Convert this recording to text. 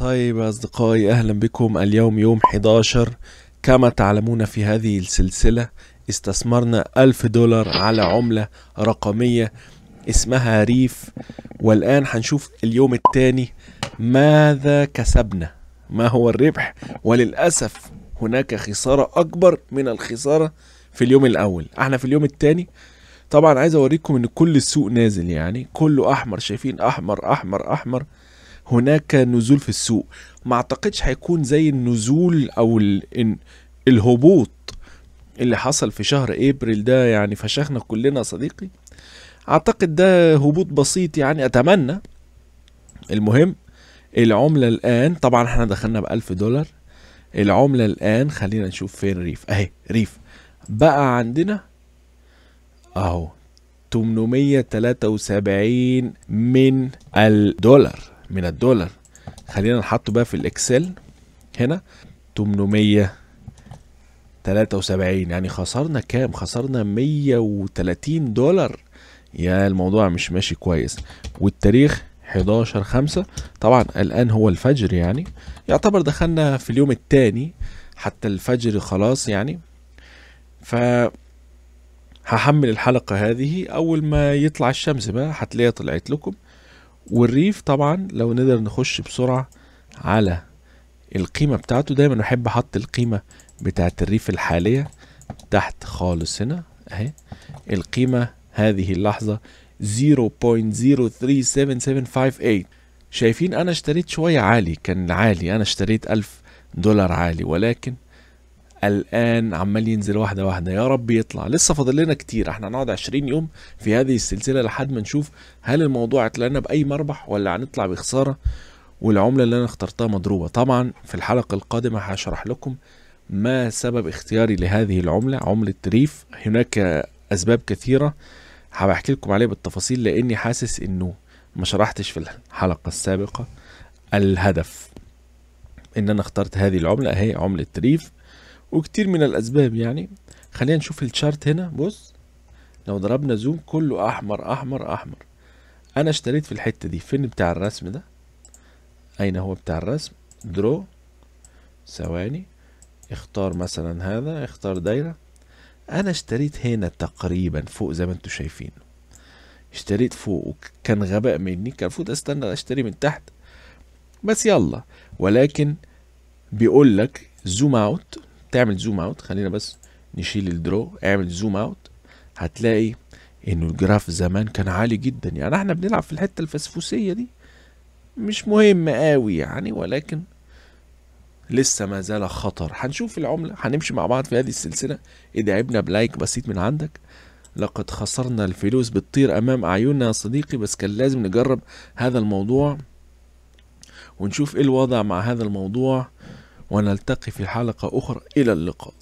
طيب أصدقائي أهلا بكم اليوم يوم 11 كما تعلمون في هذه السلسلة استثمرنا ألف دولار على عملة رقمية اسمها ريف والآن هنشوف اليوم الثاني ماذا كسبنا ما هو الربح وللأسف هناك خسارة أكبر من الخسارة في اليوم الأول احنا في اليوم الثاني طبعا عايز أوريكم إن كل السوق نازل يعني كله أحمر شايفين أحمر أحمر أحمر هناك نزول في السوق ما اعتقدش هيكون زي النزول او الهبوط اللي حصل في شهر ابريل ده يعني فشخنا كلنا صديقي اعتقد ده هبوط بسيط يعني اتمنى المهم العملة الان طبعا احنا دخلنا بألف دولار العملة الان خلينا نشوف فين ريف اهي ريف بقى عندنا اهو 873 من الدولار من الدولار خلينا نحطه بقى في الاكسل هنا 873 يعني خسرنا كام خسرنا 130 دولار يا الموضوع مش ماشي كويس والتاريخ 11 5 طبعا الان هو الفجر يعني يعتبر دخلنا في اليوم الثاني حتى الفجر خلاص يعني ف هحمل الحلقة هذه أول ما يطلع الشمس بقى هتلاقيها طلعت لكم والريف طبعا لو نقدر نخش بسرعة على القيمة بتاعته دايما احب احط القيمة بتاعت الريف الحالية تحت خالص هنا اهي القيمة هذه اللحظة 0.037758 شايفين انا اشتريت شوية عالي كان عالي انا اشتريت 1000 دولار عالي ولكن الان عمال ينزل واحده واحده يا رب يطلع لسه فاضل لنا كتير احنا هنقعد 20 يوم في هذه السلسله لحد ما نشوف هل الموضوع لنا باي مربح ولا هنطلع بخساره والعمله اللي انا اخترتها مضروبه طبعا في الحلقه القادمه هشرح لكم ما سبب اختياري لهذه العمله عمله ريف هناك اسباب كثيره هبحكي لكم عليه بالتفاصيل لاني حاسس انه ما شرحتش في الحلقه السابقه الهدف ان انا اخترت هذه العمله هي عمله ريف وكتير من الأسباب يعني خلينا نشوف الشارت هنا بص لو ضربنا زوم كله أحمر أحمر أحمر أنا اشتريت في الحتة دي فين بتاع الرسم ده أين هو بتاع الرسم درو ثواني اختار مثلا هذا اختار دايرة أنا اشتريت هنا تقريبا فوق زي ما انتم شايفين اشتريت فوق وكان غباء مني كان المفروض استنى اشتري من تحت بس يلا ولكن بيقول لك زوم اوت تعمل زوم اوت خلينا بس نشيل الدرو اعمل زوم اوت هتلاقي انه الجراف زمان كان عالي جدا يعني احنا بنلعب في الحته الفسفوسيه دي مش مهم قوي يعني ولكن لسه ما زال خطر هنشوف العمله هنمشي مع بعض في هذه السلسله ادعبنا بلايك بسيط من عندك لقد خسرنا الفلوس بتطير امام اعيننا يا صديقي بس كان لازم نجرب هذا الموضوع ونشوف ايه الوضع مع هذا الموضوع ونلتقي في حلقة أخرى إلى اللقاء